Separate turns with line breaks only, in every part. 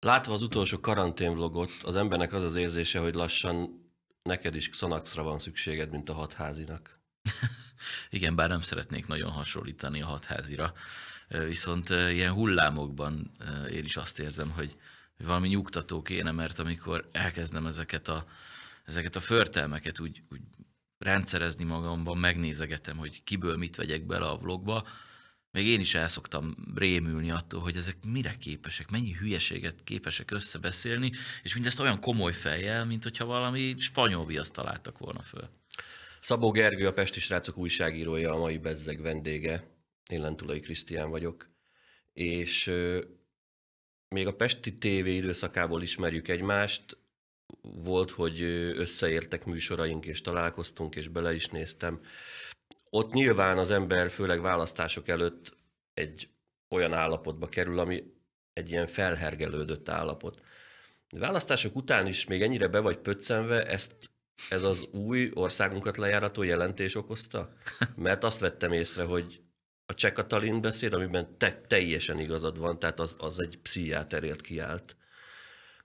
Látva az utolsó karantén vlogot, az embernek az az érzése, hogy lassan neked is Xanaxra van szükséged, mint a hatházinak. Igen, bár nem szeretnék nagyon hasonlítani
a hatházira, viszont ilyen hullámokban én is azt érzem, hogy valami nyugtató kéne, mert amikor elkezdem ezeket a, ezeket a förtelmeket úgy, úgy rendszerezni magamban, megnézegetem, hogy kiből mit vegyek bele a vlogba, meg én is elszoktam rémülni attól, hogy ezek mire képesek, mennyi hülyeséget képesek összebeszélni, és mindezt olyan komoly fejjel, mint hogyha valami spanyol viaszt találtak
volna föl. Szabó Gergő, a Pesti Srácok újságírója, a mai bezzeg vendége. Én Lentulai Krisztián vagyok. És még a Pesti TV időszakából ismerjük egymást. Volt, hogy összeértek műsoraink, és találkoztunk, és bele is néztem. Ott nyilván az ember, főleg választások előtt egy olyan állapotba kerül, ami egy ilyen felhergelődött állapot. választások után is még ennyire be vagy pöccenve, ezt ez az új országunkat lejárató jelentés okozta? Mert azt vettem észre, hogy a Cseh Katalin beszéd, amiben te, teljesen igazad van, tehát az, az egy pszichiáterért kiállt,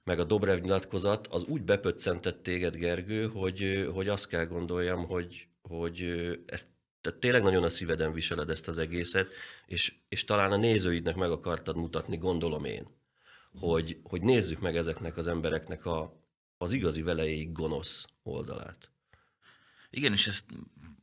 meg a Dobrev nyilatkozat, az úgy bepöccentett téged, Gergő, hogy, hogy azt kell gondoljam, hogy, hogy ezt tehát tényleg nagyon a szíveden viseled ezt az egészet, és, és talán a nézőidnek meg akartad mutatni, gondolom én, hogy, hogy nézzük meg ezeknek az embereknek a, az igazi velejéig gonosz oldalát.
Igen, és ezt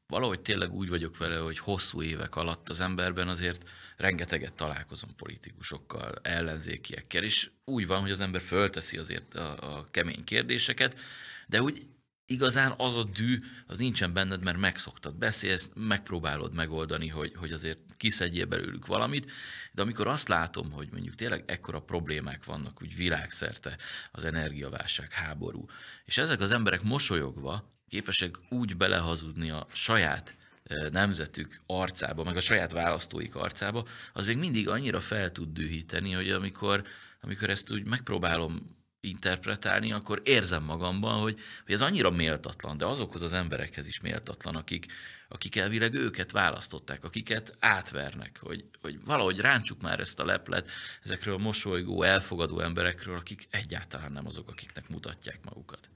valahogy tényleg úgy vagyok vele, hogy hosszú évek alatt az emberben azért rengeteget találkozom politikusokkal, ellenzékiekkel, és úgy van, hogy az ember fölteszi azért a, a kemény kérdéseket, de úgy igazán az a dű, az nincsen benned, mert megszoktad, beszélsz, megpróbálod megoldani, hogy, hogy azért kiszedjél belőlük valamit, de amikor azt látom, hogy mondjuk tényleg ekkora problémák vannak úgy világszerte, az energiaválság, háború, és ezek az emberek mosolyogva képesek úgy belehazudni a saját e, nemzetük arcába, meg a saját választóik arcába, az még mindig annyira fel tud dühíteni, hogy amikor, amikor ezt úgy megpróbálom interpretálni, akkor érzem magamban, hogy, hogy ez annyira méltatlan, de azokhoz az emberekhez is méltatlan, akik, akik elvileg őket választották, akiket átvernek, hogy, hogy valahogy ráncsuk már ezt a leplet ezekről a mosolygó, elfogadó emberekről,
akik egyáltalán nem azok, akiknek mutatják magukat.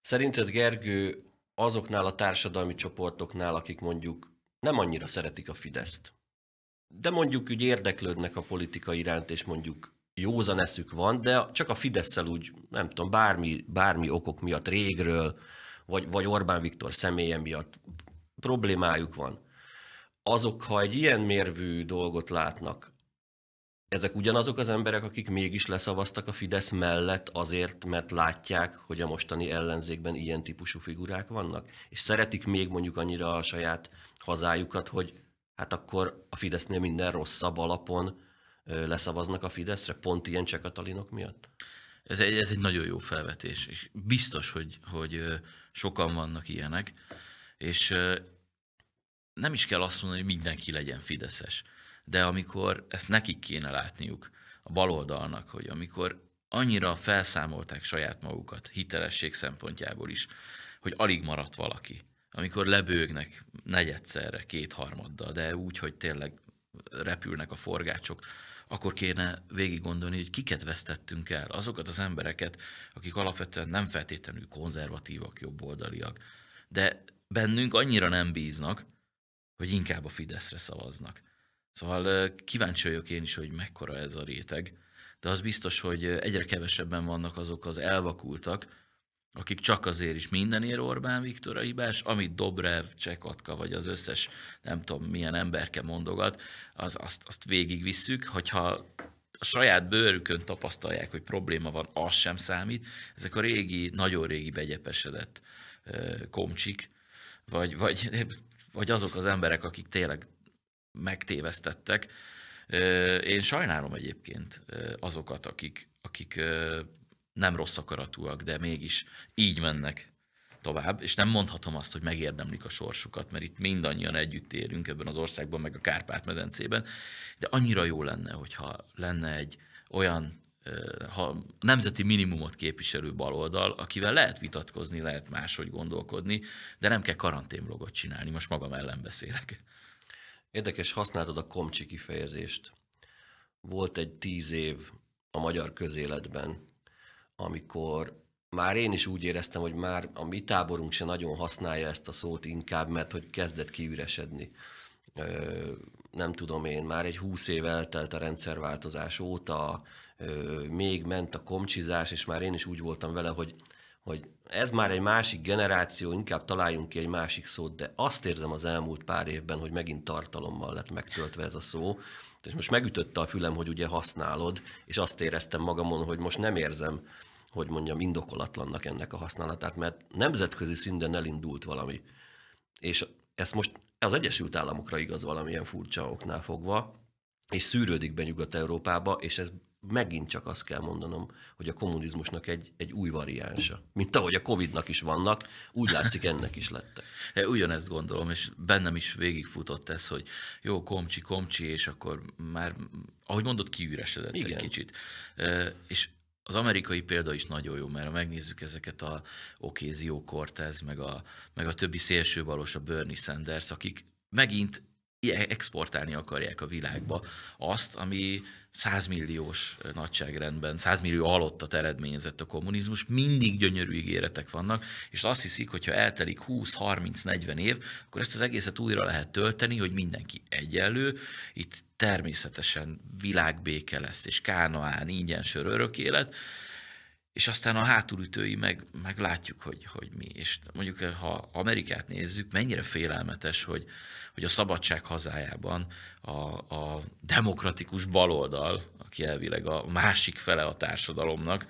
Szerinted Gergő azoknál a társadalmi csoportoknál, akik mondjuk nem annyira szeretik a Fideszt, de mondjuk úgy érdeklődnek a politika iránt, és mondjuk józan eszük van, de csak a fidesz úgy, nem tudom, bármi, bármi okok miatt, régről, vagy, vagy Orbán Viktor személye miatt problémájuk van. Azok, ha egy ilyen mérvű dolgot látnak, ezek ugyanazok az emberek, akik mégis leszavaztak a Fidesz mellett azért, mert látják, hogy a mostani ellenzékben ilyen típusú figurák vannak, és szeretik még mondjuk annyira a saját hazájukat, hogy hát akkor a Fidesznél minden rosszabb alapon leszavaznak a Fideszre pont ilyen Csehkatalinok miatt? Ez egy, ez egy nagyon jó felvetés, és biztos, hogy, hogy sokan
vannak ilyenek, és nem is kell azt mondani, hogy mindenki legyen Fideszes, de amikor ezt nekik kéne látniuk, a baloldalnak, hogy amikor annyira felszámolták saját magukat hitelesség szempontjából is, hogy alig maradt valaki, amikor lebőgnek negyedszerre, kétharmaddal, de úgy, hogy tényleg repülnek a forgácsok, akkor kéne végig gondolni, hogy kiket vesztettünk el. Azokat az embereket, akik alapvetően nem feltétlenül konzervatívak, jobboldaliak, de bennünk annyira nem bíznak, hogy inkább a Fideszre szavaznak. Szóval kíváncsi vagyok én is, hogy mekkora ez a réteg, de az biztos, hogy egyre kevesebben vannak azok az elvakultak, akik csak azért is mindenért Orbán Viktor a hibás, amit Dobrev, Csekatka, vagy az összes nem tudom milyen emberke mondogat, az, azt, azt végigvisszük, hogyha a saját bőrükön tapasztalják, hogy probléma van, az sem számít. Ezek a régi, nagyon régi begyepesedett komcsik, vagy, vagy, vagy azok az emberek, akik tényleg megtévesztettek. Én sajnálom egyébként azokat, akik, akik nem rossz akaratúak, de mégis így mennek tovább, és nem mondhatom azt, hogy megérdemlik a sorsukat, mert itt mindannyian együtt élünk ebben az országban, meg a Kárpát-medencében, de annyira jó lenne, hogyha lenne egy olyan ha nemzeti minimumot képviselő baloldal, akivel lehet vitatkozni, lehet máshogy gondolkodni,
de nem kell karanténblogot csinálni, most magam ellen beszélek. Érdekes, használtad a komcsi kifejezést. Volt egy tíz év a magyar közéletben, amikor már én is úgy éreztem, hogy már a mi táborunk se nagyon használja ezt a szót inkább, mert hogy kezdett kiüresedni. Ö, nem tudom én, már egy húsz év eltelt a rendszerváltozás óta, ö, még ment a komcsizás, és már én is úgy voltam vele, hogy, hogy ez már egy másik generáció, inkább találjunk ki egy másik szót, de azt érzem az elmúlt pár évben, hogy megint tartalommal lett megtöltve ez a szó, és most megütötte a fülem, hogy ugye használod, és azt éreztem magamon, hogy most nem érzem hogy mondjam, indokolatlannak ennek a használatát, mert nemzetközi szinten elindult valami. És ezt most az Egyesült Államokra igaz valamilyen furcsa oknál fogva, és szűrődik be Nyugat-Európába, és ez megint csak azt kell mondanom, hogy a kommunizmusnak egy, egy új variánsa. Mint ahogy a Covidnak is vannak, úgy látszik ennek is lettek. Ugyanezt gondolom, és bennem is végigfutott ez, hogy jó, komcsi,
komcsi, és akkor már, ahogy mondod, kiüresedett Igen. egy kicsit. És az amerikai példa is nagyon jó, mert ha megnézzük ezeket a Okézió Cortez, meg a, meg a többi szélsőbalos, a Bernie Sanders, akik megint exportálni akarják a világba azt, ami 100 milliós nagyságrendben, 100 millió halottat eredményezett a kommunizmus, mindig gyönyörű ígéretek vannak, és azt hiszik, hogy ha eltelik 20-30-40 év, akkor ezt az egészet újra lehet tölteni, hogy mindenki egyenlő, itt természetesen világbéke lesz, és Kánaán, ingyen sör, örök élet, és aztán a hátulütői meg, meg látjuk, hogy, hogy mi. És mondjuk, ha Amerikát nézzük, mennyire félelmetes, hogy, hogy a szabadság hazájában a, a demokratikus baloldal, aki elvileg a másik fele a társadalomnak,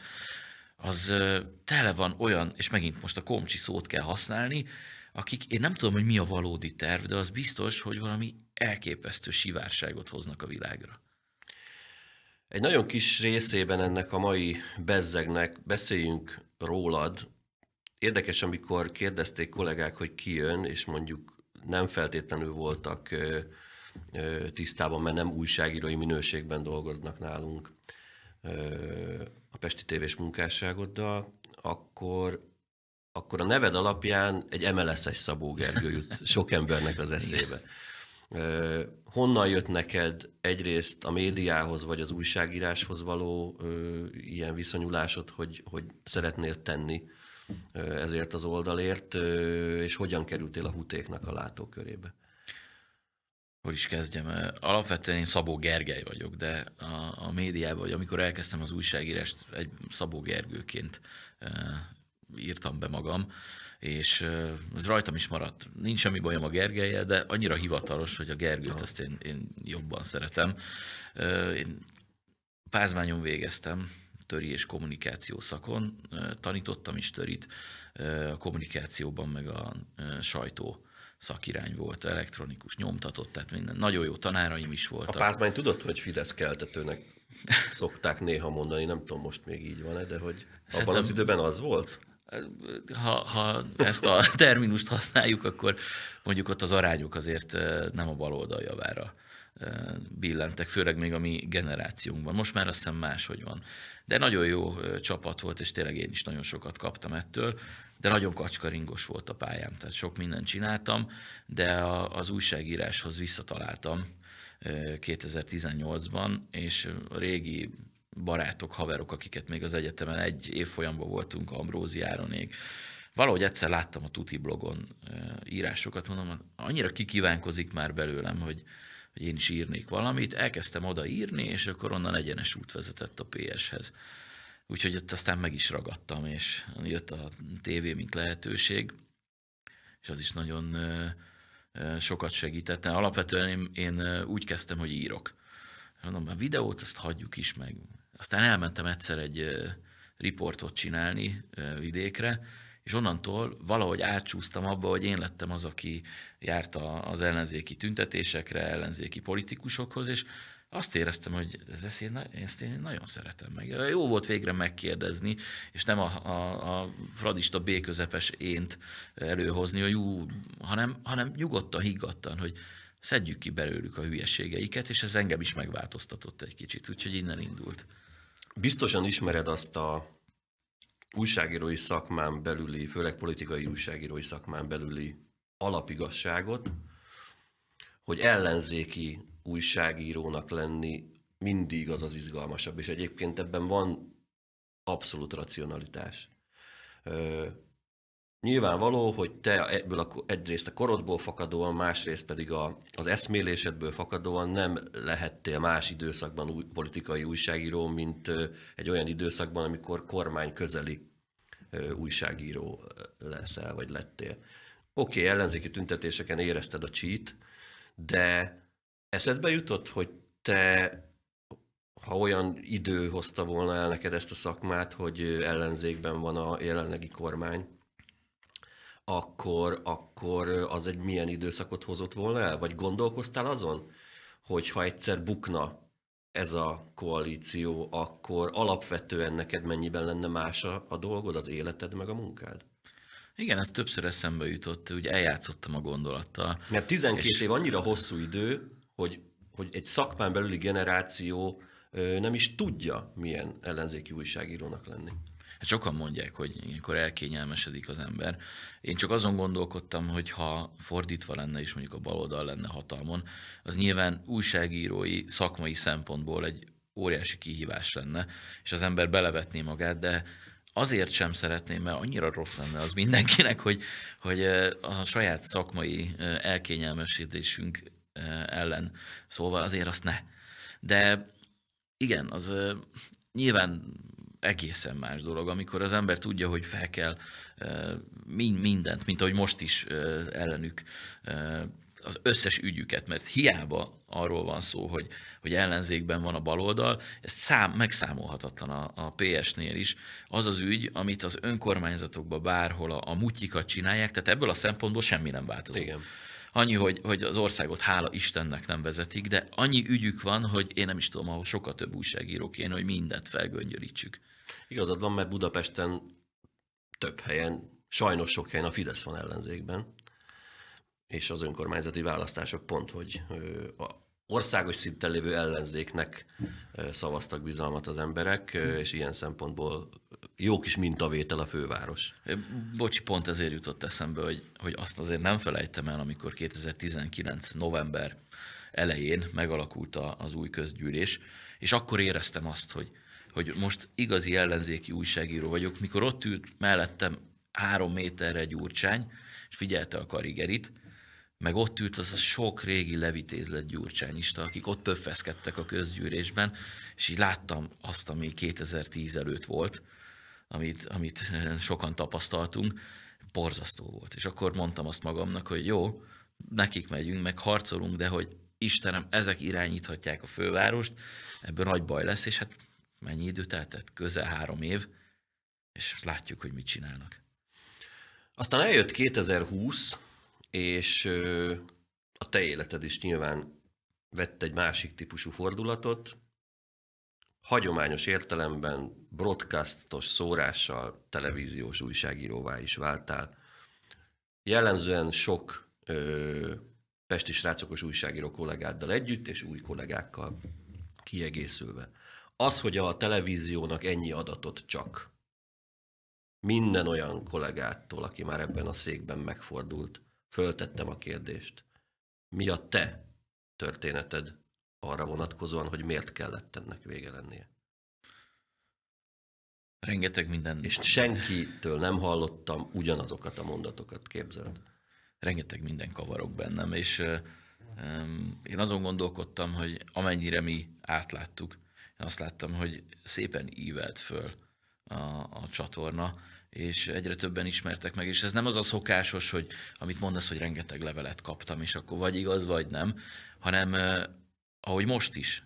az tele van olyan, és megint most a komcsi szót kell használni, akik, én nem tudom, hogy mi a valódi terv, de az biztos, hogy valami elképesztő
sivárságot hoznak a világra. Egy nagyon kis részében ennek a mai bezzegnek beszéljünk rólad. Érdekes, amikor kérdezték kollégák, hogy ki jön, és mondjuk nem feltétlenül voltak tisztában, mert nem újságírói minőségben dolgoznak nálunk a Pesti tévés munkásságoddal, akkor akkor a neved alapján egy MLS-es Szabó Gergő jut sok embernek az eszébe. Honnan jött neked egyrészt a médiához vagy az újságíráshoz való ö, ilyen viszonyulásod, hogy, hogy szeretnél tenni ö, ezért az oldalért, ö, és hogyan kerültél a hutéknak a látókörébe? Hogy is kezdjem?
Alapvetően én Szabó Gergely vagyok, de a, a médiában, vagy amikor elkezdtem az újságírást, egy Szabó Gergőként írtam be magam, és ez rajtam is maradt. Nincs semmi bajom a Gergelyel, de annyira hivatalos, hogy a Gergőt azt én, én jobban szeretem. Én pázmányon végeztem, töri és kommunikáció szakon, tanítottam is törit, a kommunikációban meg a sajtó szakirány volt, elektronikus, nyomtatott, tehát minden. Nagyon jó tanáraim is voltak. A pázmány
tudott, hogy Fidesz keltetőnek szokták néha mondani, nem tudom most még így van-e, de hogy Szerintem abban az időben az volt? ha,
ha ezt a terminust használjuk, akkor mondjuk ott az arányok azért nem a bal oldal javára billentek, főleg még a mi generációnkban. Most már azt hiszem máshogy van. De nagyon jó csapat volt, és tényleg én is nagyon sokat kaptam ettől, de nagyon kacskaringos volt a pályám, tehát sok mindent csináltam, de az újságíráshoz visszataláltam 2018-ban, és a régi barátok, haverok, akiket még az egyetemen egy évfolyamban voltunk, Ambrózi Áronék. Valahogy egyszer láttam a Tuti blogon írásokat, mondom, annyira kikívánkozik már belőlem, hogy, hogy én is írnék valamit. Elkezdtem oda írni, és akkor onnan egyenes út vezetett a PS-hez. Úgyhogy ott aztán meg is ragadtam, és jött a tévé, mint lehetőség, és az is nagyon sokat segített. Alapvetően én, én úgy kezdtem, hogy írok. Mondom, a videót azt hagyjuk is meg, aztán elmentem egyszer egy riportot csinálni vidékre, és onnantól valahogy átcsúsztam abba, hogy én lettem az, aki járt az ellenzéki tüntetésekre, ellenzéki politikusokhoz, és azt éreztem, hogy ezt én, ezt én nagyon szeretem meg. Jó volt végre megkérdezni, és nem a, a, a fradista béközepes ént előhozni, hogy jó, hanem, hanem nyugodtan, higgadtan, hogy szedjük ki belőlük a
hülyeségeiket, és ez engem is megváltoztatott egy kicsit, úgyhogy innen indult biztosan ismered azt a újságírói szakmán belüli, főleg politikai újságírói szakmán belüli alapigasságot, hogy ellenzéki újságírónak lenni mindig az az izgalmasabb, és egyébként ebben van abszolút racionalitás. Nyilvánvaló, hogy te ebből a, egyrészt a korodból fakadóan, másrészt pedig a, az eszmélésedből fakadóan nem lehettél más időszakban új, politikai újságíró, mint egy olyan időszakban, amikor kormány közeli újságíró leszel, vagy lettél. Oké, okay, ellenzéki tüntetéseken érezted a csít, de eszedbe jutott, hogy te ha olyan idő hozta volna el neked ezt a szakmát, hogy ellenzékben van a jelenlegi kormány, akkor, akkor az egy milyen időszakot hozott volna el? Vagy gondolkoztál azon, hogy ha egyszer bukna ez a koalíció, akkor alapvetően neked mennyiben lenne más a, a dolgod, az életed meg a munkád? Igen, ez többször eszembe jutott, úgy
eljátszottam a gondolattal.
Mert 12 és... év annyira hosszú idő, hogy, hogy egy szakmán belüli generáció nem is tudja, milyen ellenzéki újságírónak lenni. Hát sokan mondják, hogy ilyenkor elkényelmesedik az ember. Én csak azon
gondolkodtam, hogy ha fordítva lenne, és mondjuk a baloldal lenne hatalmon, az nyilván újságírói szakmai szempontból egy óriási kihívás lenne, és az ember belevetné magát, de azért sem szeretném, mert annyira rossz lenne az mindenkinek, hogy, hogy a saját szakmai elkényelmesítésünk ellen. Szóval azért azt ne. De igen, az nyilván egészen más dolog, amikor az ember tudja, hogy fel kell mindent, mint ahogy most is ellenük az összes ügyüket, mert hiába arról van szó, hogy, hogy ellenzékben van a baloldal, ez szám, megszámolhatatlan a, a PS-nél is. Az az ügy, amit az önkormányzatokban bárhol a, a mutyikat csinálják, tehát ebből a szempontból semmi nem változik. Igen. Annyi, hogy, hogy az országot hála Istennek nem vezetik, de
annyi ügyük van, hogy én nem is tudom, ahol sokkal több újságíró kéne, hogy mindent felgöngyörítsük. Igazad van, mert Budapesten több helyen, sajnos sok helyen a Fidesz van ellenzékben, és az önkormányzati választások pont, hogy a országos szinten lévő ellenzéknek szavaztak bizalmat az emberek, hmm. és ilyen szempontból jó kis mintavétel a főváros. Bocsi, pont ezért jutott eszembe, hogy,
hogy azt azért nem felejtem el, amikor 2019. november elején megalakult az új közgyűlés, és akkor éreztem azt, hogy, hogy most igazi ellenzéki újságíró vagyok, mikor ott ült mellettem három méterre Gyurcsány, és figyelte a karigerit, meg ott ült az a sok régi levitézlet gyurcsányista, akik ott pöffeszkedtek a közgyűrésben, és így láttam azt, ami 2010 előtt volt, amit, amit eh, sokan tapasztaltunk, borzasztó volt. És akkor mondtam azt magamnak, hogy jó, nekik megyünk, meg harcolunk, de hogy Istenem, ezek irányíthatják a fővárost, ebből nagy baj lesz, és hát mennyi idő eltett? Közel három év, és látjuk, hogy mit csinálnak.
Aztán eljött 2020, és a te életed is nyilván vett egy másik típusú fordulatot, hagyományos értelemben broadcastos szórással televíziós újságíróvá is váltál. Jellemzően sok ö, pesti srácokos újságíró kollégáddal együtt és új kollégákkal kiegészülve. Az, hogy a televíziónak ennyi adatot csak minden olyan kollégától, aki már ebben a székben megfordult, föltettem a kérdést. Mi a te történeted arra vonatkozóan, hogy miért kellett ennek vége lennie? Rengeteg minden. És senkitől nem hallottam ugyanazokat a mondatokat, képzeld.
Rengeteg minden kavarok bennem, és én azon gondolkodtam, hogy amennyire mi átláttuk, én azt láttam, hogy szépen ívelt föl a, a csatorna, és egyre többen ismertek meg, és ez nem az a szokásos, hogy amit mondasz, hogy rengeteg levelet kaptam, és akkor vagy igaz, vagy nem, hanem ahogy most is,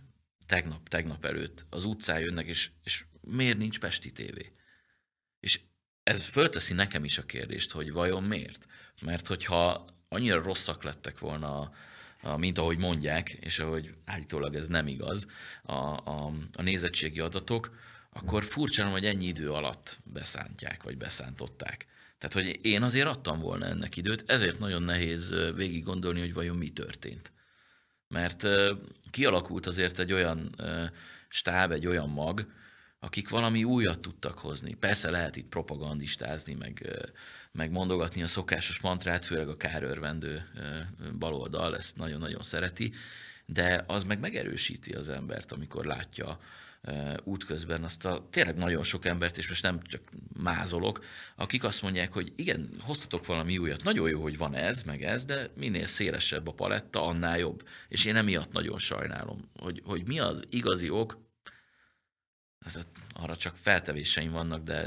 tegnap, tegnap előtt az utcán jönnek, és, és miért nincs Pesti tévé? És ez fölteszi nekem is a kérdést, hogy vajon miért? Mert hogyha annyira rosszak lettek volna a, a, mint ahogy mondják, és ahogy állítólag ez nem igaz, a, a, a nézettségi adatok, akkor furcsán, hogy ennyi idő alatt beszántják, vagy beszántották. Tehát, hogy én azért adtam volna ennek időt, ezért nagyon nehéz végig gondolni, hogy vajon mi történt. Mert kialakult azért egy olyan stáb, egy olyan mag, akik valami újat tudtak hozni. Persze lehet itt propagandistázni, meg, meg mondogatni a szokásos mantrát, főleg a kárörvendő baloldal ezt nagyon-nagyon szereti, de az meg megerősíti az embert, amikor látja útközben azt a tényleg nagyon sok embert, és most nem csak mázolok, akik azt mondják, hogy igen, hoztatok valami újat, nagyon jó, hogy van ez, meg ez, de minél szélesebb a paletta, annál jobb. És én emiatt nagyon sajnálom, hogy, hogy mi az igazi ok, ez, hát arra csak feltevéseim vannak, de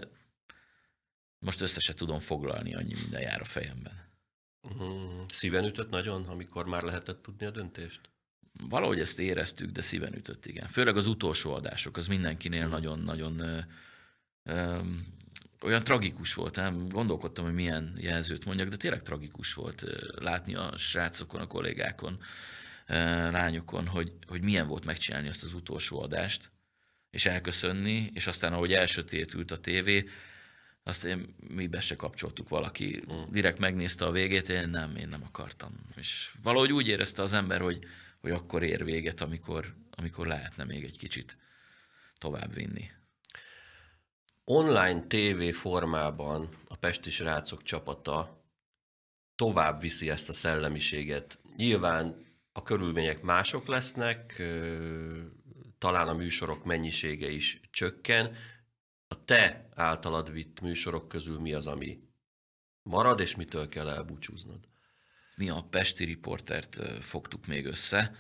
most össze se tudom foglalni, annyi minden jár a fejemben. Mm, szíven ütött nagyon, amikor már lehetett tudni a döntést? valahogy ezt éreztük, de szíven ütött, igen. Főleg az utolsó adások, az mindenkinél nagyon-nagyon olyan tragikus volt, nem? Gondolkodtam, hogy milyen jelzőt mondjak, de tényleg tragikus volt látni a srácokon, a kollégákon, lányokon, hogy, hogy milyen volt megcsinálni azt az utolsó adást, és elköszönni, és aztán ahogy elsötétült a tévé, azt én, mi be se kapcsoltuk valaki, hmm. direkt megnézte a végét, én nem, én nem akartam. És valahogy úgy érezte az ember, hogy, hogy akkor ér véget,
amikor, amikor lehetne még egy kicsit tovább vinni. Online TV formában a Pesti Srácok csapata tovább viszi ezt a szellemiséget. Nyilván a körülmények mások lesznek, talán a műsorok mennyisége is csökken. A te általad vitt műsorok közül mi az, ami marad, és mitől kell elbúcsúznod? mi a Pesti riportert fogtuk még össze.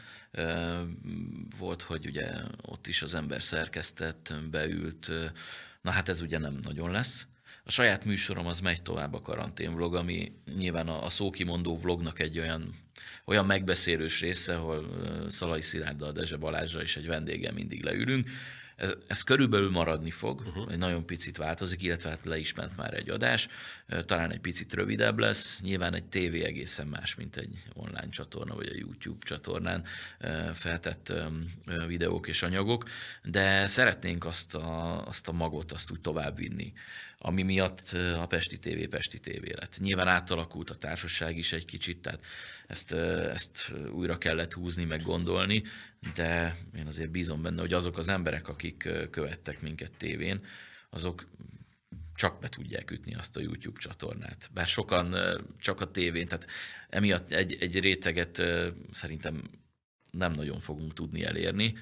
Volt, hogy ugye ott is az ember szerkesztett, beült, na hát ez ugye nem nagyon lesz. A saját műsorom az megy tovább a karanténvlog, ami nyilván a, a szókimondó vlognak egy olyan, olyan megbeszélős része, ahol Szalai Szilárddal, Dezse Balázsra is egy vendége mindig leülünk, ez, ez körülbelül maradni fog, uh-huh. egy nagyon picit változik, illetve hát le is ment már egy adás, talán egy picit rövidebb lesz. Nyilván egy tévé egészen más, mint egy online csatorna vagy a YouTube csatornán feltett videók és anyagok, de szeretnénk azt a, azt a magot, azt úgy továbbvinni ami miatt a Pesti TV Pesti TV lett. Nyilván átalakult a társaság is egy kicsit, tehát ezt, ezt újra kellett húzni, meg gondolni, de én azért bízom benne, hogy azok az emberek, akik követtek minket tévén, azok csak be tudják ütni azt a YouTube csatornát. Bár sokan csak a tévén, tehát emiatt egy, egy réteget szerintem nem nagyon fogunk tudni elérni,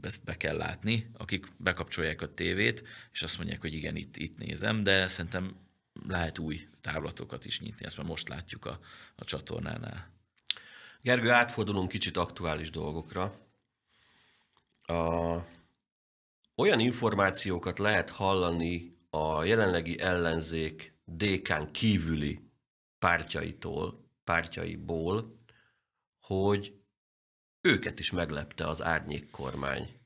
ezt be kell látni, akik bekapcsolják a tévét, és azt mondják, hogy igen, itt, itt nézem, de szerintem lehet új távlatokat is nyitni, ezt
már most látjuk a, a csatornánál. Gergő, átfordulunk kicsit aktuális dolgokra. A, olyan információkat lehet hallani a jelenlegi ellenzék DK-n kívüli pártjaitól, pártjaiból, hogy őket is meglepte az árnyék kormány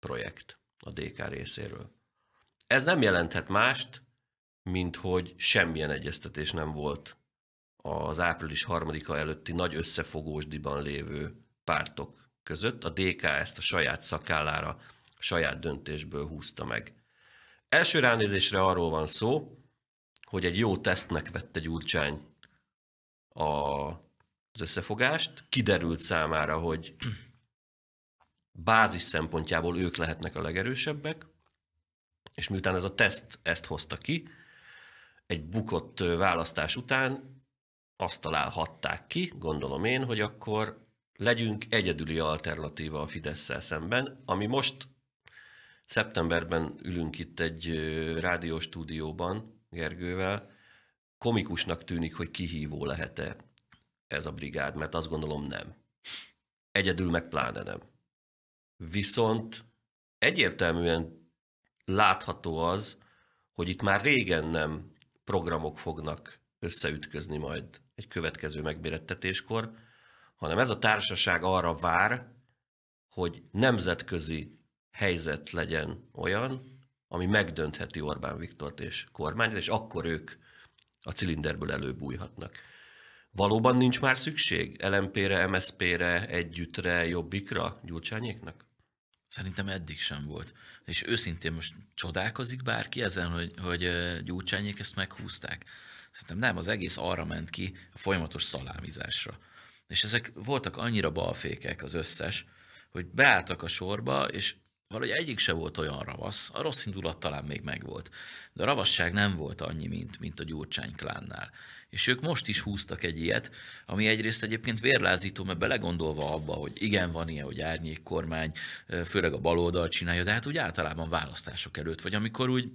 projekt a DK részéről. Ez nem jelenthet mást, mint hogy semmilyen egyeztetés nem volt az április harmadika előtti nagy összefogósdiban lévő pártok között. A DK ezt a saját szakállára, saját döntésből húzta meg. Első ránézésre arról van szó, hogy egy jó tesztnek vette Gyurcsány a az összefogást, kiderült számára, hogy bázis szempontjából ők lehetnek a legerősebbek, és miután ez a teszt ezt hozta ki, egy bukott választás után azt találhatták ki, gondolom én, hogy akkor legyünk egyedüli alternatíva a fidesz szemben, ami most szeptemberben ülünk itt egy rádióstúdióban stúdióban Gergővel, komikusnak tűnik, hogy kihívó lehet-e ez a brigád, mert azt gondolom nem. Egyedül meg pláne nem. Viszont egyértelműen látható az, hogy itt már régen nem programok fognak összeütközni majd egy következő megmérettetéskor, hanem ez a társaság arra vár, hogy nemzetközi helyzet legyen olyan, ami megdöntheti Orbán Viktort és kormányt, és akkor ők a cilinderből előbújhatnak. Valóban nincs már szükség LMP-re, MSZP-re, együttre, jobbikra, gyurcsányéknak? Szerintem eddig sem volt. És őszintén most csodálkozik
bárki ezen, hogy, hogy gyurcsányék ezt meghúzták. Szerintem nem, az egész arra ment ki a folyamatos szalámizásra. És ezek voltak annyira balfékek az összes, hogy beálltak a sorba, és Valahogy egyik se volt olyan ravasz, a rossz indulat talán még megvolt, de a ravasság nem volt annyi, mint, mint a Gyurcsány klánnál. És ők most is húztak egy ilyet, ami egyrészt egyébként vérlázító, mert belegondolva abba, hogy igen, van ilyen, hogy árnyék kormány, főleg a baloldal csinálja, de hát úgy általában választások előtt, vagy amikor úgy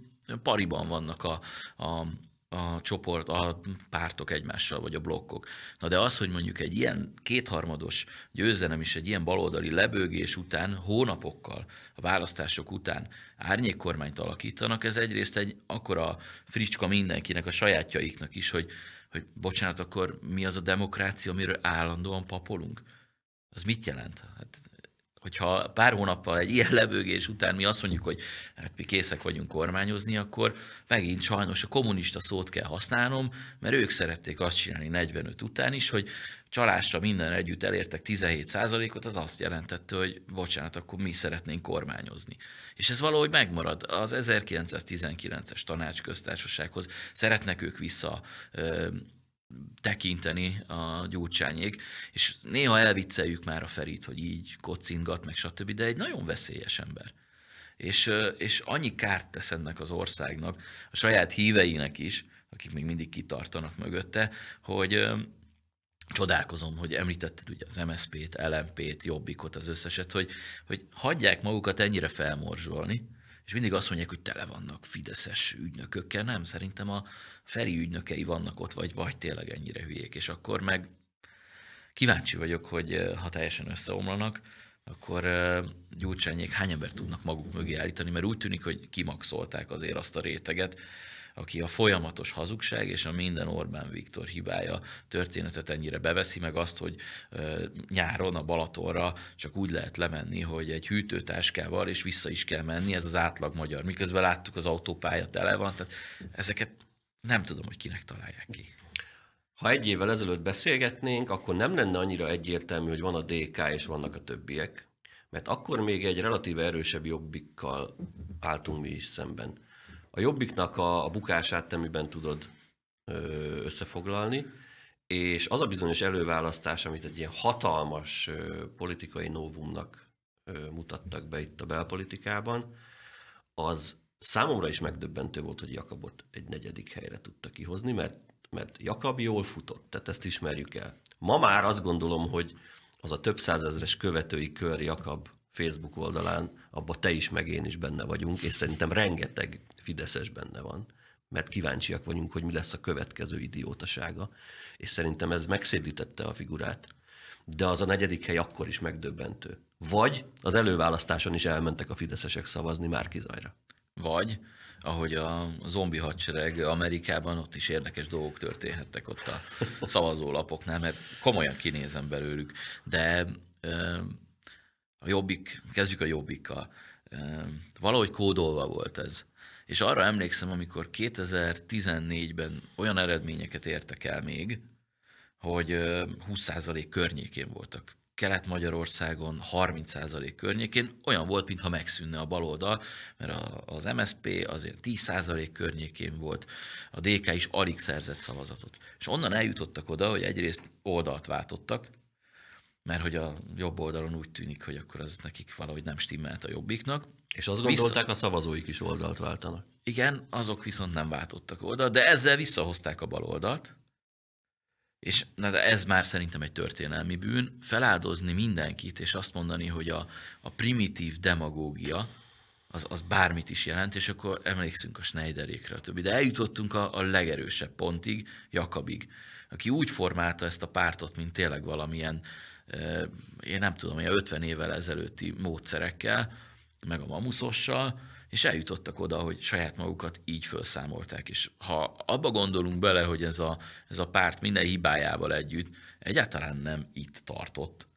pariban vannak a, a, a csoport, a pártok egymással, vagy a blokkok. Na de az, hogy mondjuk egy ilyen kétharmados győzelem is egy ilyen baloldali lebőgés után, hónapokkal, a választások után árnyékkormányt alakítanak, ez egyrészt egy akkora fricska mindenkinek, a sajátjaiknak is, hogy, hogy bocsánat, akkor mi az a demokrácia, amiről állandóan papolunk? Az mit jelent? Hát hogyha pár hónappal egy ilyen lebőgés után mi azt mondjuk, hogy hát mi készek vagyunk kormányozni, akkor megint sajnos a kommunista szót kell használnom, mert ők szerették azt csinálni 45 után is, hogy csalásra minden együtt elértek 17%-ot, az azt jelentette, hogy bocsánat, akkor mi szeretnénk kormányozni. És ez valahogy megmarad. Az 1919-es tanácsköztársasághoz szeretnek ők vissza tekinteni a gyurcsányék, és néha elvicceljük már a Ferit, hogy így kocingat, meg stb., de egy nagyon veszélyes ember. És, és annyi kárt tesz ennek az országnak, a saját híveinek is, akik még mindig kitartanak mögötte, hogy csodálkozom, hogy említetted ugye az MSZP-t, LMP-t, Jobbikot, az összeset, hogy, hogy hagyják magukat ennyire felmorzsolni, és mindig azt mondják, hogy tele vannak fideszes ügynökökkel, nem, szerintem a Feri ügynökei vannak ott, vagy vagy tényleg ennyire hülyék, és akkor meg kíváncsi vagyok, hogy ha teljesen összeomlanak, akkor gyurcsányék hány ember tudnak maguk mögé állítani, mert úgy tűnik, hogy kimaxolták azért azt a réteget, aki a folyamatos hazugság és a minden Orbán Viktor hibája történetet ennyire beveszi, meg azt, hogy nyáron a Balatonra csak úgy lehet lemenni, hogy egy hűtőtáskával, és vissza is kell menni, ez az átlag magyar. Miközben láttuk, az
autópálya tele van, tehát
ezeket nem tudom, hogy kinek találják ki.
Ha egy évvel ezelőtt beszélgetnénk, akkor nem lenne annyira egyértelmű, hogy van a DK és vannak a többiek, mert akkor még egy relatíve erősebb jobbikkal álltunk mi is szemben a jobbiknak a, a bukását te miben tudod összefoglalni, és az a bizonyos előválasztás, amit egy ilyen hatalmas politikai novumnak mutattak be itt a belpolitikában, az számomra is megdöbbentő volt, hogy Jakabot egy negyedik helyre tudta kihozni, mert, mert Jakab jól futott, tehát ezt ismerjük el. Ma már azt gondolom, hogy az a több százezres követői kör Jakab Facebook oldalán, abba te is, meg én is benne vagyunk, és szerintem rengeteg Fideszes benne van, mert kíváncsiak vagyunk, hogy mi lesz a következő idiótasága, és szerintem ez megszédítette a figurát. De az a negyedik hely akkor is megdöbbentő. Vagy az előválasztáson is elmentek a fideszesek szavazni kizajra. Vagy
ahogy a zombi hadsereg Amerikában, ott is érdekes dolgok történhettek ott a szavazólapoknál, mert komolyan kinézem belőlük. De a jobbik, kezdjük a jobbikkal. Ehm, valahogy kódolva volt ez. És arra emlékszem, amikor 2014-ben olyan eredményeket értek el még, hogy 20% környékén voltak. Kelet-Magyarországon 30% környékén olyan volt, mintha megszűnne a baloldal, mert az MSP azért 10% környékén volt, a DK is alig szerzett szavazatot. És onnan eljutottak oda, hogy egyrészt oldalt váltottak, mert hogy a jobb oldalon úgy tűnik, hogy akkor az nekik valahogy nem stimmelt a jobbiknak. És azt gondolták, Vissza... a szavazóik is oldalt váltanak. Igen, azok viszont nem váltottak oldalt, de ezzel visszahozták a bal oldalt. És na de ez már szerintem egy történelmi bűn, feláldozni mindenkit, és azt mondani, hogy a, a primitív demagógia, az, az bármit is jelent, és akkor emlékszünk a Schneiderékre, a többi. De eljutottunk a, a legerősebb pontig, Jakabig, aki úgy formálta ezt a pártot, mint tényleg valamilyen én nem tudom, ilyen 50 évvel ezelőtti módszerekkel, meg a mamuszossal, és eljutottak oda, hogy saját magukat így felszámolták. És ha abba gondolunk bele, hogy ez a, ez a párt minden hibájával együtt egyáltalán nem itt tartott,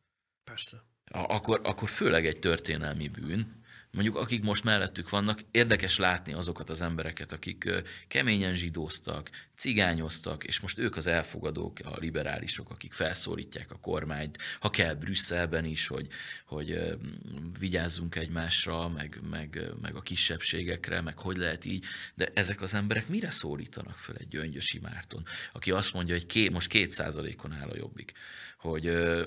Persze. akkor, akkor főleg egy történelmi bűn, mondjuk akik most mellettük vannak, érdekes látni azokat az embereket, akik keményen zsidóztak, cigányoztak, és most ők az elfogadók, a liberálisok, akik felszólítják a kormányt, ha kell Brüsszelben is, hogy, hogy vigyázzunk egymásra, meg, meg, meg a kisebbségekre, meg hogy lehet így, de ezek az emberek mire szólítanak föl egy Gyöngyösi Márton, aki azt mondja, hogy ké, most kétszázalékon áll a jobbik hogy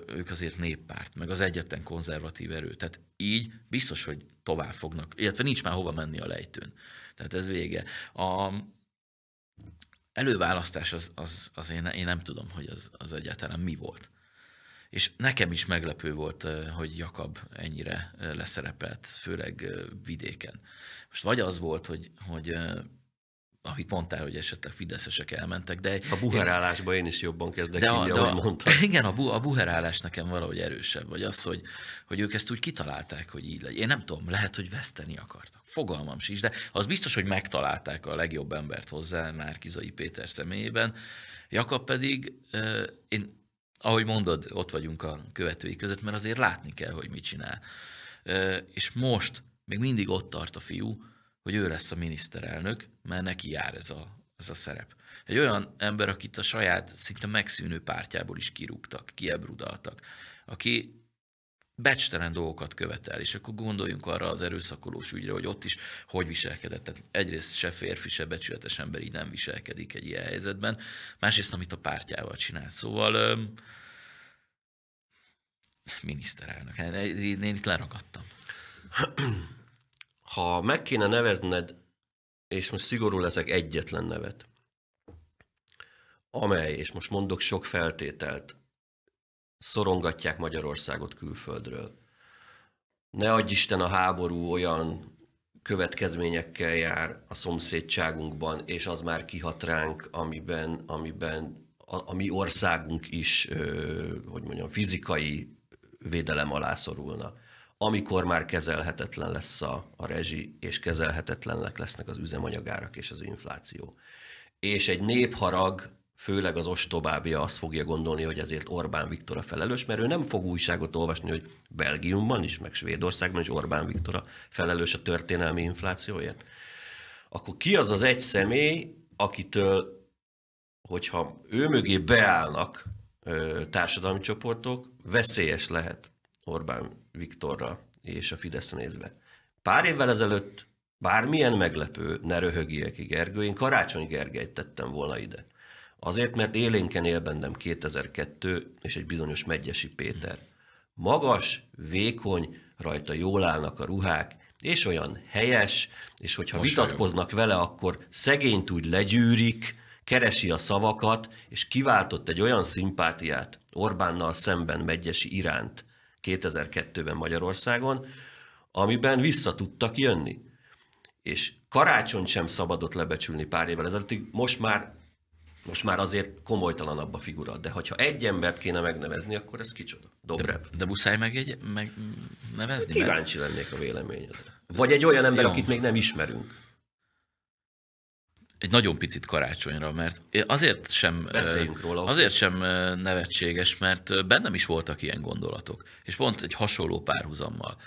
ők azért néppárt, meg az egyetlen konzervatív erő. Tehát így biztos, hogy tovább fognak, illetve nincs már hova menni a lejtőn. Tehát ez vége. A előválasztás az, az, az én, én nem tudom, hogy az, az egyáltalán mi volt. És nekem is meglepő volt, hogy Jakab ennyire leszerepelt, főleg vidéken. Most vagy az volt, hogy, hogy amit mondtál, hogy esetleg fideszesek elmentek. De a buherálásban
én, én is jobban kezdek de, a, így, de ahogy mondtad.
Igen, a, bu, a buherálás nekem valahogy erősebb, vagy az, hogy, hogy ők ezt úgy kitalálták, hogy így legyen. Én nem tudom, lehet, hogy veszteni akartak. Fogalmam sincs, de az biztos, hogy megtalálták a legjobb embert hozzá, már Kizai Péter személyében. Jakab pedig, én, ahogy mondod, ott vagyunk a követői között, mert azért látni kell, hogy mit csinál. És most még mindig ott tart a fiú, hogy ő lesz a miniszterelnök, mert neki jár ez a, ez a szerep. Egy olyan ember, akit a saját szinte megszűnő pártjából is kirúgtak, kiebrudaltak, aki becstelen dolgokat követel, és akkor gondoljunk arra az erőszakolós ügyre, hogy ott is hogy viselkedett. Tehát egyrészt se férfi, se becsületes ember így nem viselkedik egy ilyen helyzetben, másrészt amit a pártjával csinál. Szóval öm, miniszterelnök. Én, én itt leragadtam
ha meg kéne nevezned, és most szigorú leszek egyetlen nevet, amely, és most mondok sok feltételt, szorongatják Magyarországot külföldről. Ne adj Isten a háború olyan következményekkel jár a szomszédságunkban, és az már kihat ránk, amiben, amiben a, a mi országunk is, ö, hogy mondjam, fizikai védelem alá szorulna amikor már kezelhetetlen lesz a, a rezsi, és kezelhetetlenek lesznek az üzemanyagárak és az infláció. És egy népharag, főleg az ostobábia azt fogja gondolni, hogy ezért Orbán Viktor a felelős, mert ő nem fog újságot olvasni, hogy Belgiumban is, meg Svédországban is Orbán Viktor a felelős a történelmi inflációért. Akkor ki az az egy személy, akitől, hogyha ő mögé beállnak társadalmi csoportok, veszélyes lehet Orbán Viktorra és a Fidesz nézve. Pár évvel ezelőtt bármilyen meglepő, ne ki Gergő, én Karácsony Gergelyt tettem volna ide. Azért, mert élénken él bennem 2002 és egy bizonyos Megyesi Péter. Magas, vékony, rajta jól állnak a ruhák, és olyan helyes, és hogyha Most vitatkoznak jó. vele, akkor szegényt úgy legyűrik, keresi a szavakat, és kiváltott egy olyan szimpátiát Orbánnal szemben Megyesi iránt, 2002-ben Magyarországon, amiben vissza tudtak jönni. És karácsony sem szabadott lebecsülni pár évvel ezelőttig, most már, most már azért komolytalanabb a figura. De hogyha egy embert kéne megnevezni, akkor ez kicsoda. Dobrev. De, de muszáj meg, egy, meg nevezni? Kíváncsi mert... lennék a véleményedre. Vagy egy olyan ember, Jó. akit még nem ismerünk
egy nagyon picit karácsonyra, mert azért sem, róla, azért sem nevetséges, mert bennem is voltak ilyen gondolatok, és pont egy hasonló párhuzammal.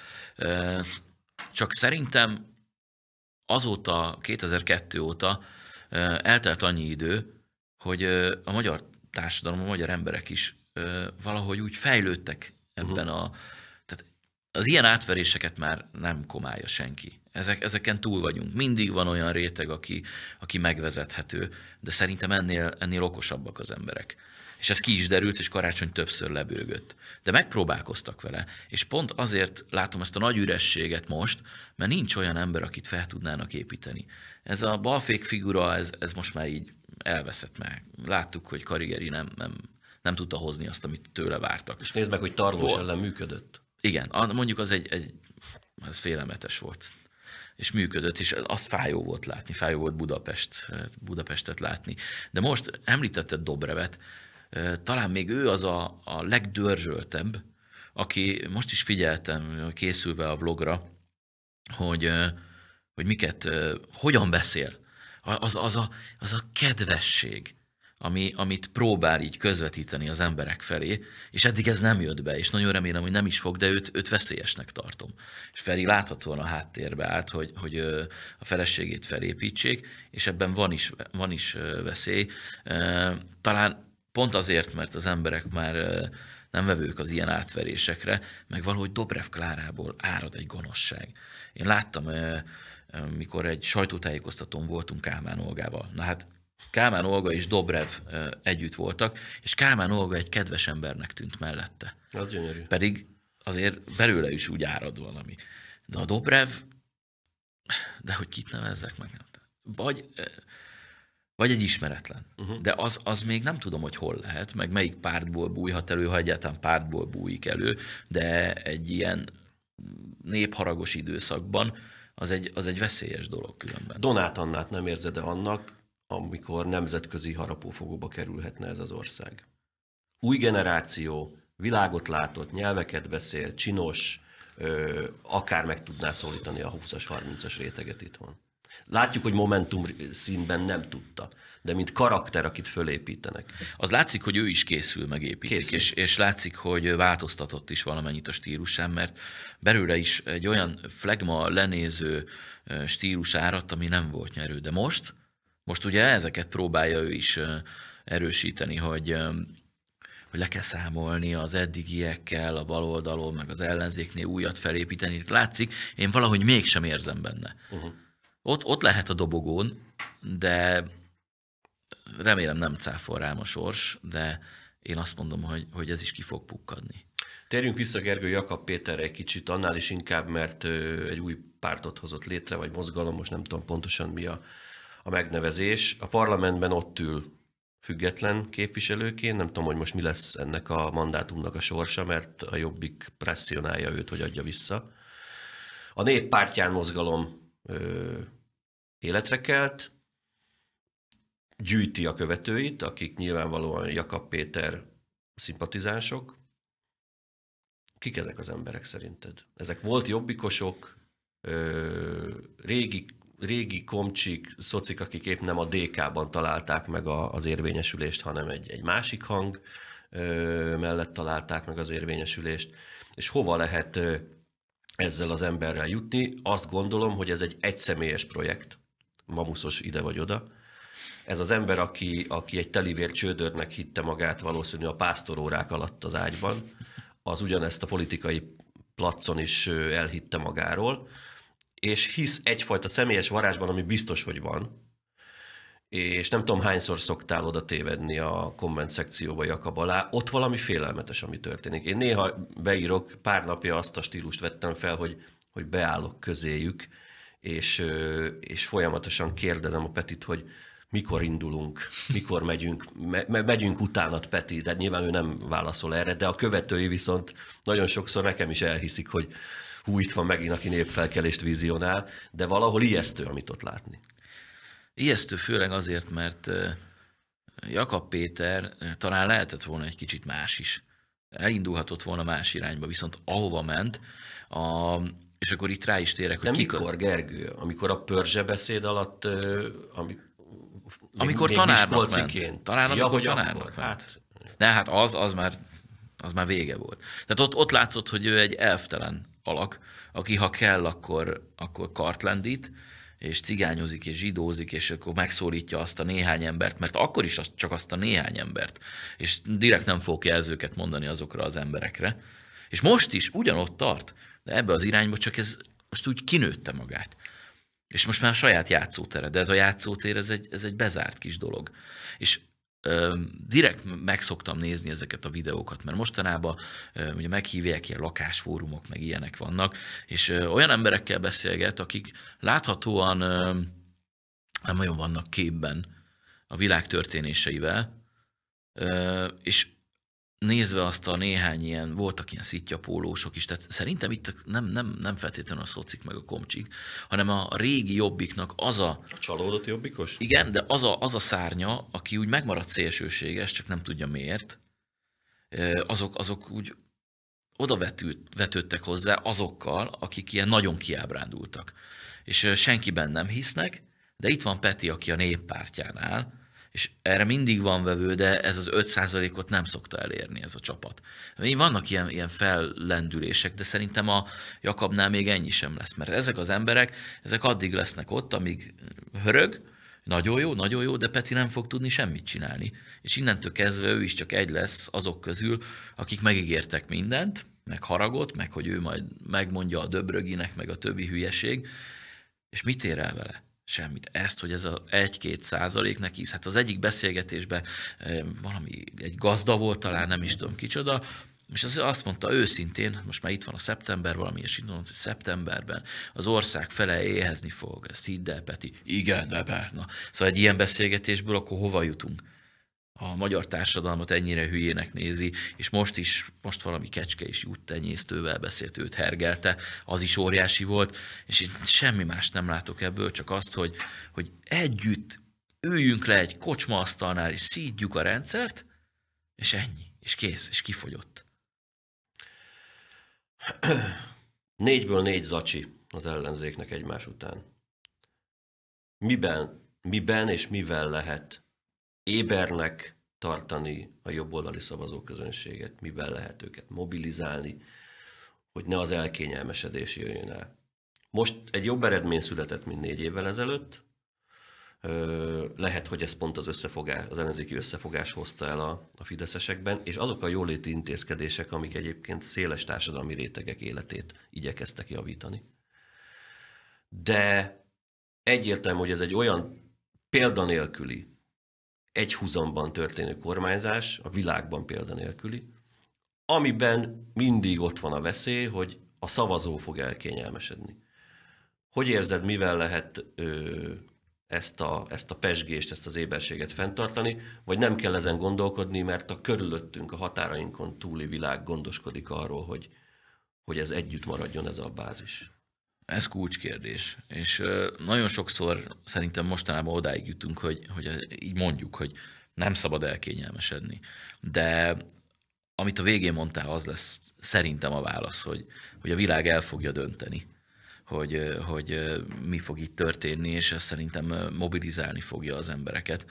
Csak szerintem azóta, 2002 óta eltelt annyi idő, hogy a magyar társadalom, a magyar emberek is valahogy úgy fejlődtek uh-huh. ebben uh-huh. a... Tehát az ilyen átveréseket már nem komálja senki ezek, ezeken túl vagyunk. Mindig van olyan réteg, aki, aki megvezethető, de szerintem ennél, ennél okosabbak az emberek. És ez ki is derült, és karácsony többször lebőgött. De megpróbálkoztak vele, és pont azért látom ezt a nagy ürességet most, mert nincs olyan ember, akit fel tudnának építeni. Ez a balfék figura, ez, ez most már így elveszett, meg. láttuk, hogy Karigeri nem, nem, nem tudta hozni azt, amit tőle vártak. És nézd meg, hogy Tarlós Hol? ellen működött. Igen, mondjuk az egy, egy ez félelmetes volt és működött, és az fájó volt látni, fájó volt Budapest, eh, Budapestet látni. De most említetted Dobrevet, eh, talán még ő az a, a legdörzsöltebb, aki most is figyeltem készülve a vlogra, hogy, eh, hogy miket, hogyan beszél. Az, az, a, az a kedvesség, ami, amit próbál így közvetíteni az emberek felé, és eddig ez nem jött be, és nagyon remélem, hogy nem is fog, de őt, őt veszélyesnek tartom. És Feri láthatóan a háttérbe állt, hogy, hogy a feleségét felépítsék, és ebben van is, van is veszély. Talán pont azért, mert az emberek már nem vevők az ilyen átverésekre, meg valahogy Dobrev Klárából árad egy gonoszság. Én láttam, mikor egy sajtótájékoztatón voltunk Kálmán Olgával. Na hát Kálmán Olga és Dobrev együtt voltak, és Kálmán Olga egy kedves embernek tűnt mellette. Az gyönyörű. Pedig azért belőle is úgy árad valami. De a Dobrev, de hogy kit nevezzek meg? Vagy, vagy egy ismeretlen. Uh-huh. De az, az még nem tudom, hogy hol lehet, meg melyik pártból bújhat elő, ha egyáltalán pártból bújik elő, de egy ilyen
népharagos időszakban az egy, az egy veszélyes dolog különben. Donát Annát nem érzed -e annak, amikor nemzetközi harapófogóba kerülhetne ez az ország. Új generáció, világot látott, nyelveket beszél, csinos, ö, akár meg tudná szólítani a 20-as, 30-as réteget itthon. Látjuk, hogy Momentum színben nem tudta, de mint karakter, akit fölépítenek. Az látszik, hogy ő
is készül, megépítik, készül. És, és látszik, hogy változtatott is valamennyit a stílusán, mert belőle is egy olyan flegma lenéző stílus áradt, ami nem volt nyerő. De most most ugye ezeket próbálja ő is erősíteni, hogy, hogy le kell számolni az eddigiekkel, a baloldalon, meg az ellenzéknél újat felépíteni. Látszik, én valahogy mégsem érzem benne. Uh-huh. Ott, ott lehet a dobogón, de remélem nem cáfol rám a sors, de én azt mondom, hogy, hogy ez is ki fog pukkadni.
Térjünk vissza Gergő Jakab Péterre egy kicsit, annál is inkább, mert egy új pártot hozott létre, vagy mozgalom, most nem tudom pontosan mi a, a megnevezés. A parlamentben ott ül független képviselőként, nem tudom, hogy most mi lesz ennek a mandátumnak a sorsa, mert a Jobbik presszionálja őt, hogy adja vissza. A néppártyán mozgalom ö, életre kelt, gyűjti a követőit, akik nyilvánvalóan Jakab Péter szimpatizánsok. Kik ezek az emberek szerinted? Ezek volt jobbikosok, ö, régi régi komcsik, szocik, akik épp nem a DK-ban találták meg a, az érvényesülést, hanem egy, egy másik hang ö, mellett találták meg az érvényesülést, és hova lehet ö, ezzel az emberrel jutni, azt gondolom, hogy ez egy egyszemélyes projekt, mamuszos ide vagy oda, ez az ember, aki, aki egy telivér csődörnek hitte magát valószínű a pásztorórák alatt az ágyban, az ugyanezt a politikai placon is elhitte magáról, és hisz egyfajta személyes varázsban, ami biztos, hogy van, és nem tudom hányszor szoktál oda tévedni a komment szekcióba Jakab alá, ott valami félelmetes, ami történik. Én néha beírok, pár napja azt a stílust vettem fel, hogy, hogy beállok közéjük, és, és folyamatosan kérdezem a Petit, hogy mikor indulunk, mikor megyünk, me- megyünk utánat Peti, de nyilván ő nem válaszol erre, de a követői viszont nagyon sokszor nekem is elhiszik, hogy hú, itt van megint, aki népfelkelést vizionál, de valahol ijesztő, amit ott látni.
Ijesztő főleg azért, mert Jakab Péter talán lehetett volna egy kicsit más is. Elindulhatott volna más irányba, viszont ahova ment,
a, és akkor itt rá is térek, hogy De kik mikor, Gergő? Amikor a pörzse beszéd alatt, ami, amikor még, tanárnak még ment. Tanárnak, ja, amikor tanárnak akkor? ment. Hát...
De hát az, az már az már vége volt. Tehát ott, ott látszott, hogy ő egy elftelen alak, aki ha kell, akkor, akkor kart lendít, és cigányozik, és zsidózik, és akkor megszólítja azt a néhány embert, mert akkor is az, csak azt a néhány embert. És direkt nem fog jelzőket mondani azokra az emberekre. És most is ugyanott tart, de ebbe az irányba csak ez most úgy kinőtte magát. És most már a saját játszótere, de ez a játszótér, ez egy, ez egy bezárt kis dolog. És direkt megszoktam nézni ezeket a videókat, mert mostanában ugye meghívják ilyen lakásfórumok, meg ilyenek vannak, és olyan emberekkel beszélget, akik láthatóan nem nagyon vannak képben a világ történéseivel, és nézve azt a néhány ilyen, voltak ilyen szitja is, tehát szerintem itt nem, nem, nem feltétlenül a szocik meg a komcsik, hanem a régi jobbiknak az a... A csalódott jobbikos? Igen, de az a, az a szárnya, aki úgy megmaradt szélsőséges, csak nem tudja miért, azok, azok úgy oda vetült, vetődtek hozzá azokkal, akik ilyen nagyon kiábrándultak. És senkiben nem hisznek, de itt van Peti, aki a néppártján áll, és erre mindig van vevő, de ez az 5%-ot nem szokta elérni ez a csapat. Vannak ilyen, ilyen fellendülések, de szerintem a Jakabnál még ennyi sem lesz, mert ezek az emberek, ezek addig lesznek ott, amíg hörög, nagyon jó, nagyon jó, de Peti nem fog tudni semmit csinálni. És innentől kezdve ő is csak egy lesz azok közül, akik megígértek mindent, meg haragot, meg hogy ő majd megmondja a döbröginek, meg a többi hülyeség, és mit ér el vele? semmit. Ezt, hogy ez a 1-2 százalék neki, hát az egyik beszélgetésben valami, egy gazda volt, talán nem is tudom kicsoda, és az azt mondta őszintén, most már itt van a szeptember, valami és indulom, hogy szeptemberben az ország fele éhezni fog, ezt hidd el, Peti. Igen, de Na. Szóval egy ilyen beszélgetésből akkor hova jutunk? a magyar társadalmat ennyire hülyének nézi, és most is, most valami kecske is juttenyésztővel beszélt, őt hergelte, az is óriási volt, és itt semmi más nem látok ebből, csak azt, hogy, hogy együtt üljünk le egy kocsmaasztalnál, és szídjuk a rendszert, és
ennyi, és kész, és kifogyott. Négyből négy zacsi az ellenzéknek egymás után. Miben, miben és mivel lehet ébernek tartani a jobboldali szavazóközönséget, mivel lehet őket mobilizálni, hogy ne az elkényelmesedés jöjjön el. Most egy jobb eredmény született, mint négy évvel ezelőtt. Lehet, hogy ez pont az, összefogás, az ellenzéki összefogás hozta el a, a fideszesekben, és azok a jóléti intézkedések, amik egyébként széles társadalmi rétegek életét igyekeztek javítani. De egyértelmű, hogy ez egy olyan példanélküli egy húzamban történő kormányzás, a világban példanélküli, amiben mindig ott van a veszély, hogy a szavazó fog elkényelmesedni. Hogy érzed, mivel lehet ö, ezt, a, ezt a pesgést, ezt az éberséget fenntartani, vagy nem kell ezen gondolkodni, mert a körülöttünk, a határainkon túli világ gondoskodik arról, hogy, hogy ez együtt maradjon ez a bázis?
Ez kulcskérdés. És nagyon sokszor szerintem mostanában odáig jutunk, hogy, hogy így mondjuk, hogy nem szabad elkényelmesedni. De amit a végén mondtál, az lesz szerintem a válasz, hogy, hogy a világ el fogja dönteni, hogy, hogy mi fog itt történni, és ez szerintem mobilizálni fogja az embereket.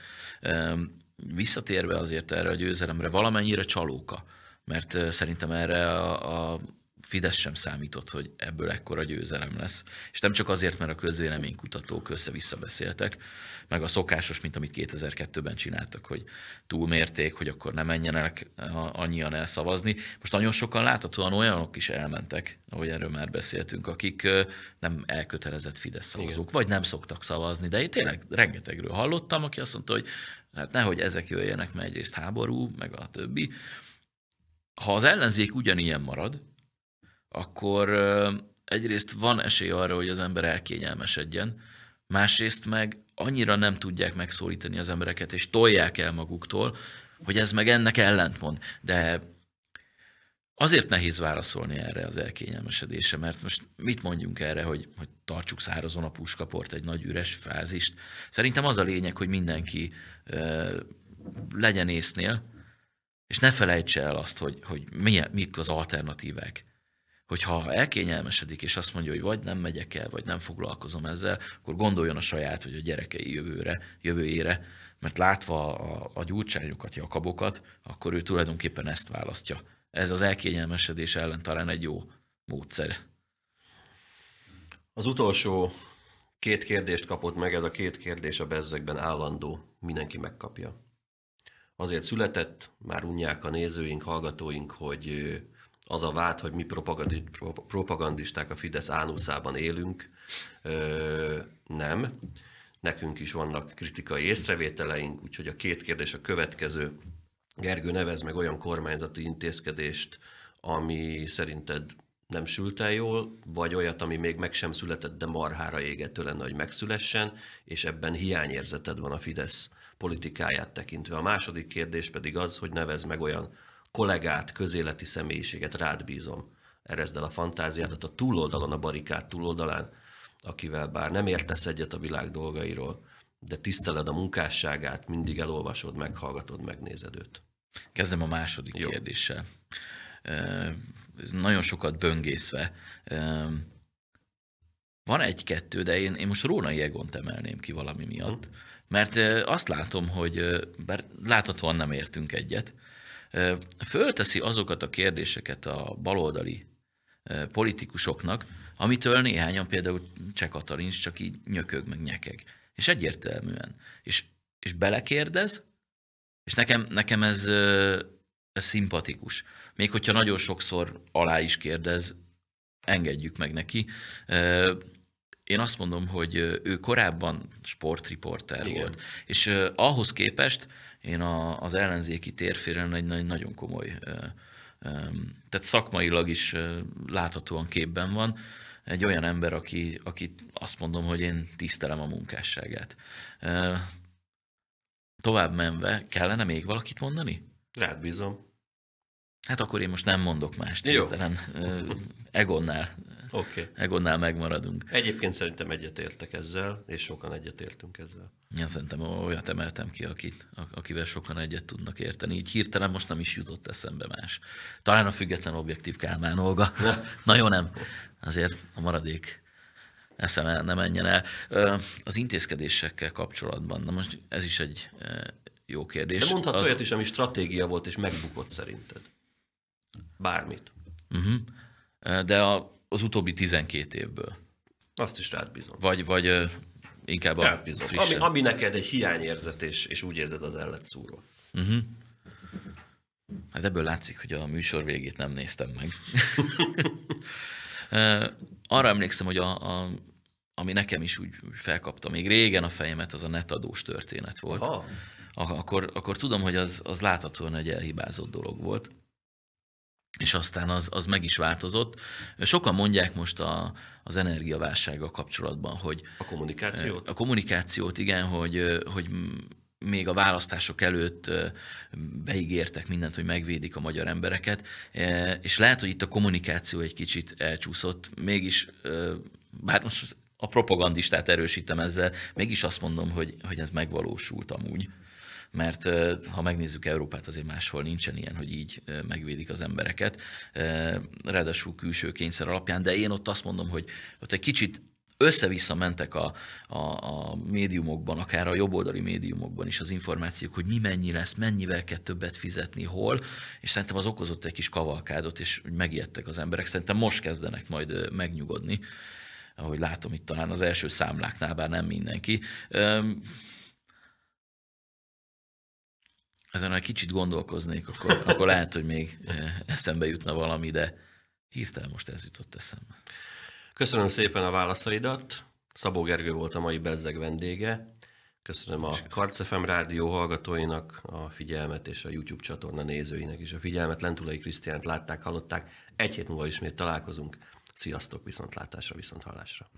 Visszatérve azért erre a győzelemre, valamennyire csalóka, mert szerintem erre a, a Fidesz sem számított, hogy ebből ekkora győzelem lesz. És nem csak azért, mert a közvéleménykutatók össze-vissza beszéltek, meg a szokásos, mint amit 2002-ben csináltak, hogy túlmérték, hogy akkor ne menjenek annyian elszavazni. Most nagyon sokan láthatóan olyanok is elmentek, ahogy erről már beszéltünk, akik nem elkötelezett Fidesz szavazók, Igen. vagy nem szoktak szavazni, de én tényleg rengetegről hallottam, aki azt mondta, hogy hát nehogy ezek jöjjenek, mert egyrészt háború, meg a többi. Ha az ellenzék ugyanilyen marad, akkor egyrészt van esély arra, hogy az ember elkényelmesedjen, másrészt meg annyira nem tudják megszólítani az embereket, és tolják el maguktól, hogy ez meg ennek ellentmond. De azért nehéz válaszolni erre az elkényelmesedése, mert most mit mondjunk erre, hogy, hogy tartsuk szárazon a puskaport, egy nagy üres fázist. Szerintem az a lényeg, hogy mindenki ö, legyen észnél, és ne felejtse el azt, hogy, hogy milyen, mik az alternatívek hogyha elkényelmesedik, és azt mondja, hogy vagy nem megyek el, vagy nem foglalkozom ezzel, akkor gondoljon a saját vagy a gyerekei jövőre, jövőjére, mert látva a, a gyurcsányokat, jakabokat, akkor ő tulajdonképpen ezt választja. Ez az elkényelmesedés ellen talán egy jó módszer.
Az utolsó két kérdést kapott meg, ez a két kérdés a bezzekben állandó, mindenki megkapja. Azért született, már unják a nézőink, hallgatóink, hogy az a vád, hogy mi propagandisták a Fidesz ánuszában élünk, nem. Nekünk is vannak kritikai észrevételeink, úgyhogy a két kérdés a következő. Gergő, nevez meg olyan kormányzati intézkedést, ami szerinted nem sült el jól, vagy olyat, ami még meg sem született, de marhára égető lenne, hogy megszülessen, és ebben hiányérzeted van a Fidesz politikáját tekintve. A második kérdés pedig az, hogy nevez meg olyan kollégát, közéleti személyiséget rád bízom. Erezd el a fantáziádat a túloldalon, a barikád túloldalán, akivel bár nem értesz egyet a világ dolgairól, de tiszteled a munkásságát, mindig elolvasod, meghallgatod, megnézed őt. Kezdem a
második Jó. kérdéssel. Nagyon sokat böngészve. Van egy-kettő, de én, én most Rónai Egont emelném ki valami miatt. Hm. Mert azt látom, hogy bár láthatóan nem értünk egyet, fölteszi azokat a kérdéseket a baloldali politikusoknak, amitől néhányan például Cseh Katalin is csak így nyökög, meg nyekeg. És egyértelműen. És, és belekérdez, és nekem, nekem ez, ez szimpatikus. Még hogyha nagyon sokszor alá is kérdez, engedjük meg neki. Én azt mondom, hogy ő korábban sportriporter Igen. volt, és ahhoz képest én a, az ellenzéki térféren egy, egy nagyon komoly, tehát szakmailag is láthatóan képben van, egy olyan ember, aki, aki azt mondom, hogy én tisztelem a munkásságát. Tovább menve, kellene még valakit mondani? Rád bízom. Hát akkor én most nem mondok mást. Jó. Egonnál Oké, Okay. Egonnál megmaradunk.
Egyébként szerintem egyetértek ezzel, és sokan egyetértünk ezzel.
Ja, szerintem olyat emeltem ki, akit, akivel sokan egyet tudnak érteni. Így hirtelen most nem is jutott eszembe más. Talán a független objektív Kálmán Olga. Na jó, nem. Azért a maradék eszem ne menjen el. Az intézkedésekkel kapcsolatban, na most ez is egy jó kérdés. De mondhatsz az... olyat is,
ami stratégia volt, és megbukott szerinted. Bármit.
Uh-huh. De a az utóbbi 12 évből. Azt is rád bízom. Vagy, vagy inkább rád a bízom. Frissen. Ami, ami
neked egy hiányérzet, és, és úgy érzed az ellet szúró.
Uh-huh. Hát ebből látszik, hogy a műsor végét nem néztem meg. Arra emlékszem, hogy a, a, ami nekem is úgy, felkapta még régen a fejemet, az a netadós történet volt. ha. Ak- akkor, akkor tudom, hogy az, az láthatóan egy elhibázott dolog volt és aztán az, az meg is változott. Sokan mondják most a, az energiaválsággal kapcsolatban, hogy... A kommunikációt? A kommunikációt, igen, hogy, hogy még a választások előtt beígértek mindent, hogy megvédik a magyar embereket, e, és lehet, hogy itt a kommunikáció egy kicsit elcsúszott, mégis, bár most a propagandistát erősítem ezzel, mégis azt mondom, hogy, hogy ez megvalósult amúgy mert ha megnézzük Európát, azért máshol nincsen ilyen, hogy így megvédik az embereket, ráadásul külső kényszer alapján, de én ott azt mondom, hogy ott egy kicsit össze-vissza mentek a, a, a médiumokban, akár a jobboldali médiumokban is az információk, hogy mi mennyi lesz, mennyivel kell többet fizetni, hol, és szerintem az okozott egy kis kavalkádot, és megijedtek az emberek. Szerintem most kezdenek majd megnyugodni, ahogy látom itt talán az első számláknál, bár nem mindenki ezen egy kicsit gondolkoznék, akkor, akkor lehet, hogy még eh, eszembe jutna valami, de hirtelen most ez jutott eszembe.
Köszönöm szépen a válaszaidat. Szabó Gergő volt a mai bezzeg vendége. Köszönöm a Karcefem rádió hallgatóinak a figyelmet, és a YouTube csatorna nézőinek is a figyelmet. Lentulai Krisztiánt látták, hallották. Egy hét múlva ismét találkozunk. Sziasztok, viszontlátásra, viszonthallásra.